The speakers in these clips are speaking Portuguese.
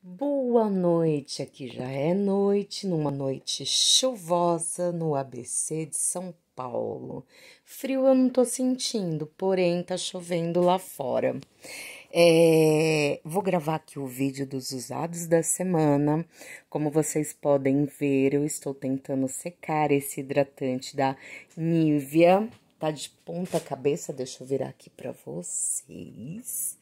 Boa noite, aqui já é noite, numa noite chuvosa no ABC de São Paulo. Frio eu não tô sentindo, porém tá chovendo lá fora. É, vou gravar aqui o vídeo dos usados da semana. Como vocês podem ver, eu estou tentando secar esse hidratante da Nivea. Tá de ponta cabeça, deixa eu virar aqui para vocês.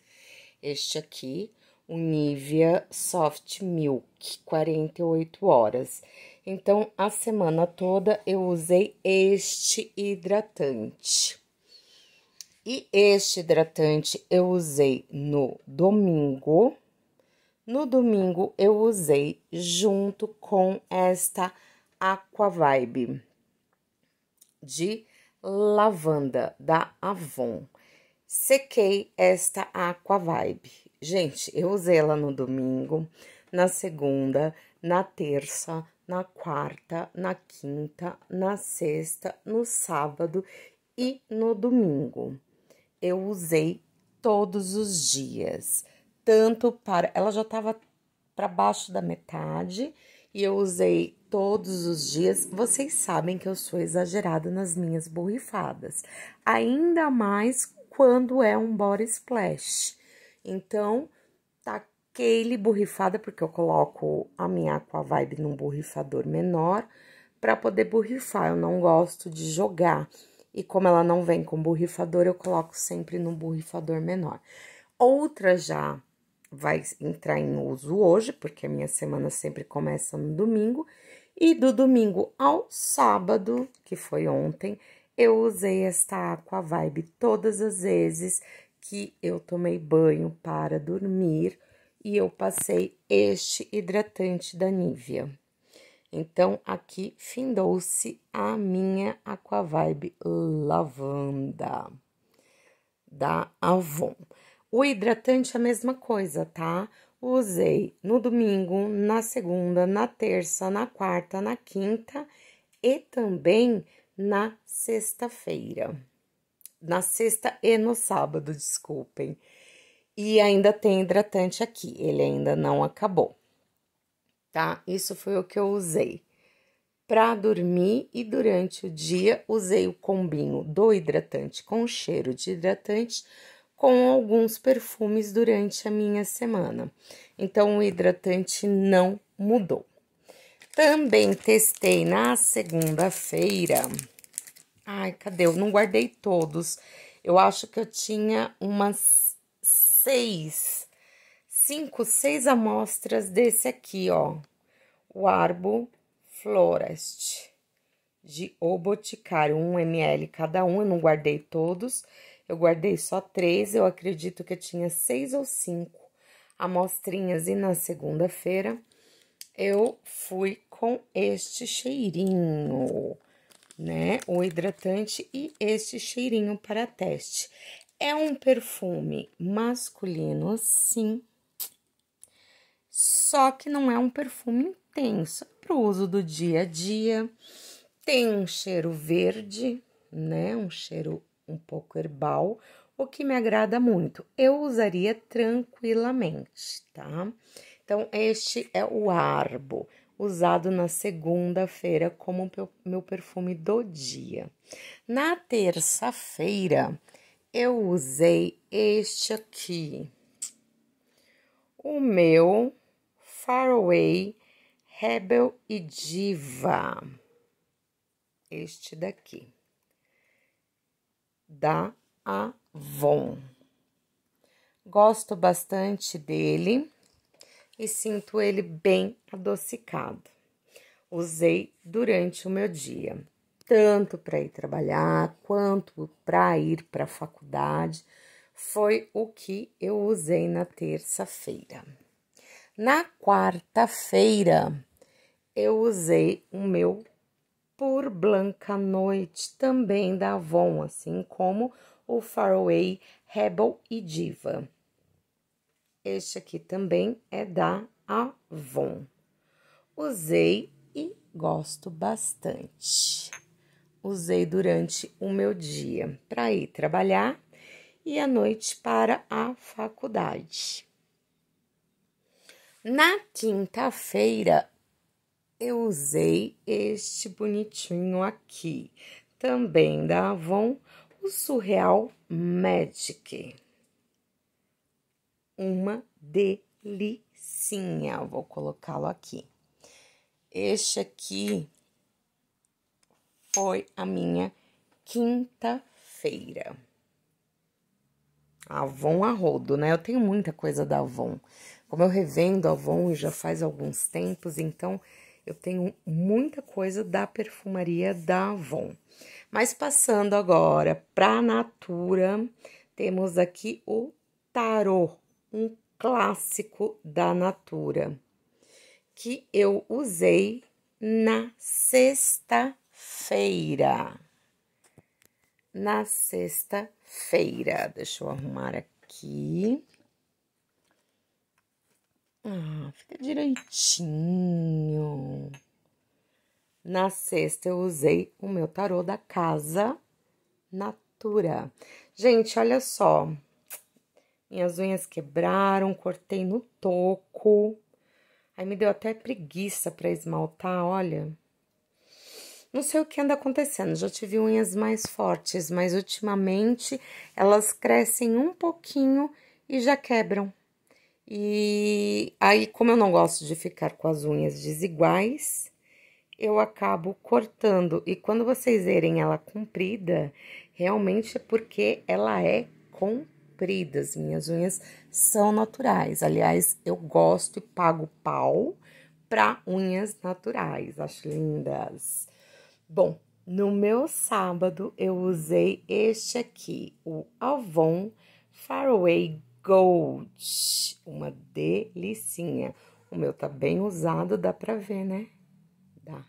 Este aqui o Nivea Soft Milk, 48 horas. Então, a semana toda eu usei este hidratante. E este hidratante eu usei no domingo. No domingo eu usei junto com esta Aqua Vibe de lavanda da Avon. Sequei esta Aqua Vibe Gente, eu usei ela no domingo, na segunda, na terça, na quarta, na quinta, na sexta, no sábado e no domingo. Eu usei todos os dias, tanto para. Ela já estava para baixo da metade e eu usei todos os dias. Vocês sabem que eu sou exagerada nas minhas borrifadas, ainda mais quando é um body splash. Então, taquei lhe borrifada, porque eu coloco a minha aqua vibe num borrifador menor para poder borrifar. Eu não gosto de jogar. E como ela não vem com borrifador, eu coloco sempre num borrifador menor. Outra já vai entrar em uso hoje, porque a minha semana sempre começa no domingo. E do domingo ao sábado, que foi ontem, eu usei esta Aqua Vibe todas as vezes que eu tomei banho para dormir e eu passei este hidratante da Nivea. Então, aqui findou-se a minha Aquavibe Lavanda da Avon. O hidratante é a mesma coisa, tá? Usei no domingo, na segunda, na terça, na quarta, na quinta e também na sexta-feira na sexta e no sábado, desculpem. E ainda tem hidratante aqui, ele ainda não acabou. Tá? Isso foi o que eu usei. Para dormir e durante o dia, usei o combinho do hidratante com cheiro de hidratante com alguns perfumes durante a minha semana. Então, o hidratante não mudou. Também testei na segunda-feira Ai, cadê? Eu não guardei todos. Eu acho que eu tinha umas seis, cinco, seis amostras desse aqui, ó. O Arbo Florest de O Boticário, um ml cada um. Eu não guardei todos, eu guardei só três. Eu acredito que eu tinha seis ou cinco amostrinhas. E na segunda-feira eu fui com este cheirinho né? O hidratante e este cheirinho para teste. É um perfume masculino, sim. Só que não é um perfume intenso, é para o uso do dia a dia. Tem um cheiro verde, né? Um cheiro um pouco herbal, o que me agrada muito. Eu usaria tranquilamente, tá? Então, este é o Arbo usado na segunda-feira como meu perfume do dia. Na terça-feira, eu usei este aqui, o meu Faraway Rebel e Diva, este daqui, da Avon. Gosto bastante dele e sinto ele bem adocicado. Usei durante o meu dia, tanto para ir trabalhar quanto para ir para a faculdade. Foi o que eu usei na terça-feira. Na quarta-feira, eu usei o meu Pur Blanca Noite, também da Avon, assim como o Faraway Rebel e Diva. Este aqui também é da Avon. Usei e gosto bastante. Usei durante o meu dia para ir trabalhar e à noite para a faculdade. Na quinta-feira, eu usei este bonitinho aqui, também da Avon, o Surreal Magic uma delícia. Vou colocá-lo aqui. Este aqui foi a minha quinta-feira. Avon Arrodo, né? Eu tenho muita coisa da Avon. Como eu revendo Avon já faz alguns tempos, então eu tenho muita coisa da perfumaria da Avon. Mas passando agora para a Natura, temos aqui o tarô um clássico da Natura que eu usei na sexta-feira. Na sexta-feira. Deixa eu arrumar aqui. Ah, fica direitinho. Na sexta eu usei o meu tarô da casa Natura. Gente, olha só. Minhas unhas quebraram, cortei no toco. Aí me deu até preguiça para esmaltar, olha. Não sei o que anda acontecendo, já tive unhas mais fortes, mas ultimamente elas crescem um pouquinho e já quebram. E aí, como eu não gosto de ficar com as unhas desiguais, eu acabo cortando. E quando vocês verem ela comprida, realmente é porque ela é comprida compridas, minhas unhas são naturais. Aliás, eu gosto e pago pau para unhas naturais, acho lindas. Bom, no meu sábado eu usei este aqui, o Avon Faraway Gold, uma delicinha. O meu tá bem usado, dá pra ver, né? Dá.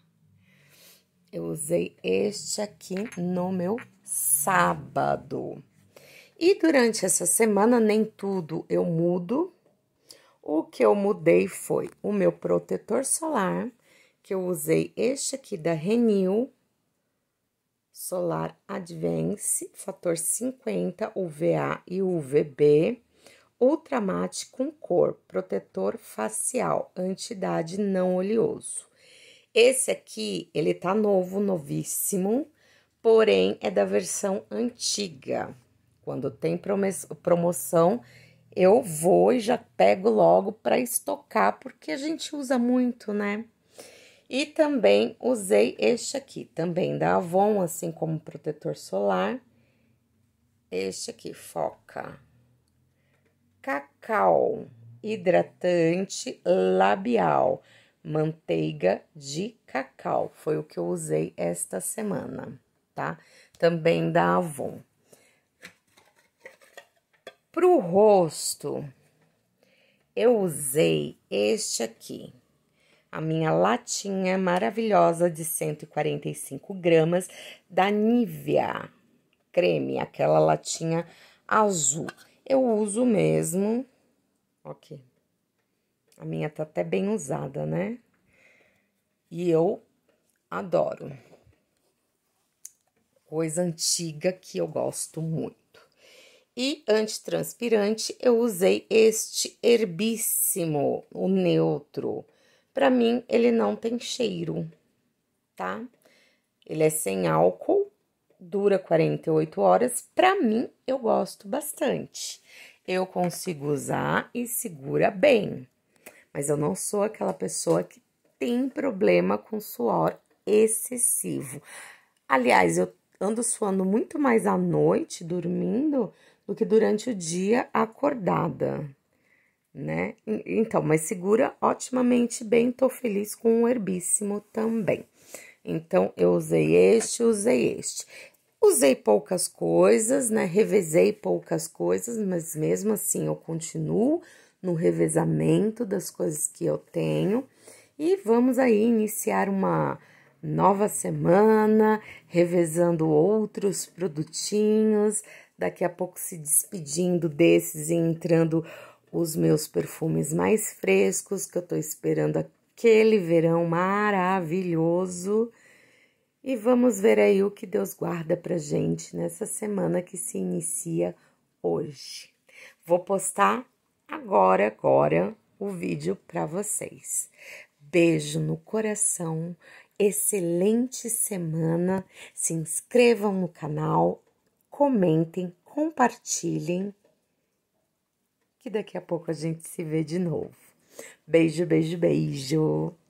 Eu usei este aqui no meu sábado. E durante essa semana, nem tudo eu mudo. O que eu mudei foi o meu protetor solar, que eu usei este aqui da Renew Solar Advance, fator 50, UVA e UVB, Ultramate com cor, protetor facial, antidade não oleoso. Esse aqui, ele tá novo, novíssimo, porém é da versão antiga. Quando tem promoção, eu vou e já pego logo para estocar, porque a gente usa muito, né? E também usei este aqui, também da Avon, assim como protetor solar. Este aqui, foca. Cacau, hidratante labial, manteiga de cacau. Foi o que eu usei esta semana, tá? Também da Avon. Para o rosto, eu usei este aqui, a minha latinha maravilhosa de 145 gramas da Nivea creme, aquela latinha azul. Eu uso mesmo, ok. A minha tá até bem usada, né? E eu adoro. Coisa antiga que eu gosto muito. E antitranspirante, eu usei este herbíssimo, o neutro. Para mim, ele não tem cheiro, tá? Ele é sem álcool, dura 48 horas. Para mim, eu gosto bastante. Eu consigo usar e segura bem. Mas eu não sou aquela pessoa que tem problema com suor excessivo. Aliás, eu ando suando muito mais à noite, dormindo, do que durante o dia acordada, né? Então, mas segura otimamente bem, tô feliz com o herbíssimo também. Então, eu usei este, usei este. Usei poucas coisas, né? Revezei poucas coisas, mas mesmo assim eu continuo no revezamento das coisas que eu tenho. E vamos aí iniciar uma nova semana, revezando outros produtinhos, daqui a pouco se despedindo desses e entrando os meus perfumes mais frescos que eu tô esperando aquele verão maravilhoso. E vamos ver aí o que Deus guarda pra gente nessa semana que se inicia hoje. Vou postar agora, agora, o vídeo para vocês. Beijo no coração, excelente semana, se inscrevam no canal, comentem, compartilhem. Que daqui a pouco a gente se vê de novo. Beijo, beijo, beijo.